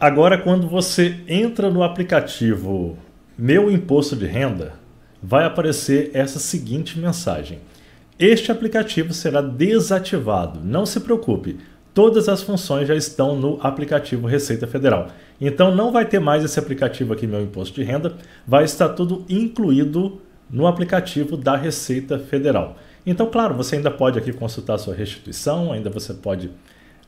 Agora, quando você entra no aplicativo Meu Imposto de Renda, vai aparecer essa seguinte mensagem: Este aplicativo será desativado. Não se preocupe, todas as funções já estão no aplicativo Receita Federal. Então, não vai ter mais esse aplicativo aqui, Meu Imposto de Renda, vai estar tudo incluído no aplicativo da Receita Federal. Então, claro, você ainda pode aqui consultar sua restituição, ainda você pode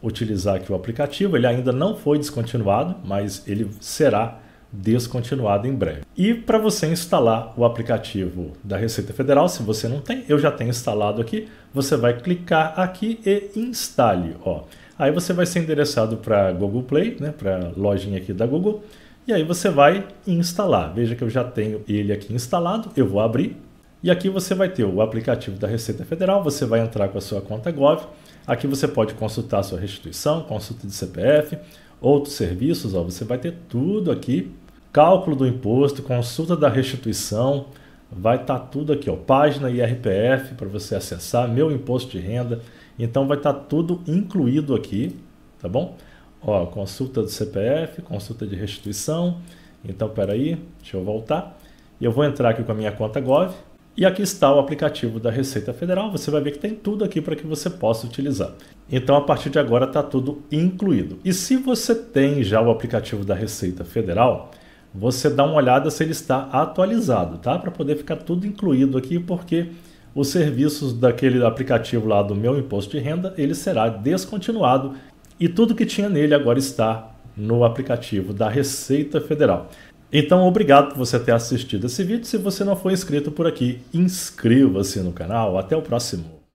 utilizar aqui o aplicativo. Ele ainda não foi descontinuado, mas ele será descontinuado em breve. E para você instalar o aplicativo da Receita Federal, se você não tem, eu já tenho instalado aqui, você vai clicar aqui e instale, ó. Aí você vai ser endereçado para Google Play, né, para lojinha aqui da Google, e aí você vai instalar. Veja que eu já tenho ele aqui instalado, eu vou abrir e aqui você vai ter o aplicativo da Receita Federal, você vai entrar com a sua conta Gov. Aqui você pode consultar sua restituição, consulta de CPF, outros serviços, ó, você vai ter tudo aqui. Cálculo do imposto, consulta da restituição, vai estar tá tudo aqui, ó, página IRPF para você acessar, meu imposto de renda. Então vai estar tá tudo incluído aqui, tá bom? Ó, consulta do CPF, consulta de restituição. Então, peraí, deixa eu voltar. E eu vou entrar aqui com a minha conta Gov. E aqui está o aplicativo da Receita Federal, você vai ver que tem tudo aqui para que você possa utilizar. Então, a partir de agora, está tudo incluído. E se você tem já o aplicativo da Receita Federal, você dá uma olhada se ele está atualizado, tá? Para poder ficar tudo incluído aqui, porque os serviços daquele aplicativo lá do Meu Imposto de Renda, ele será descontinuado e tudo que tinha nele agora está no aplicativo da Receita Federal. Então, obrigado por você ter assistido esse vídeo. Se você não for inscrito por aqui, inscreva-se no canal. Até o próximo.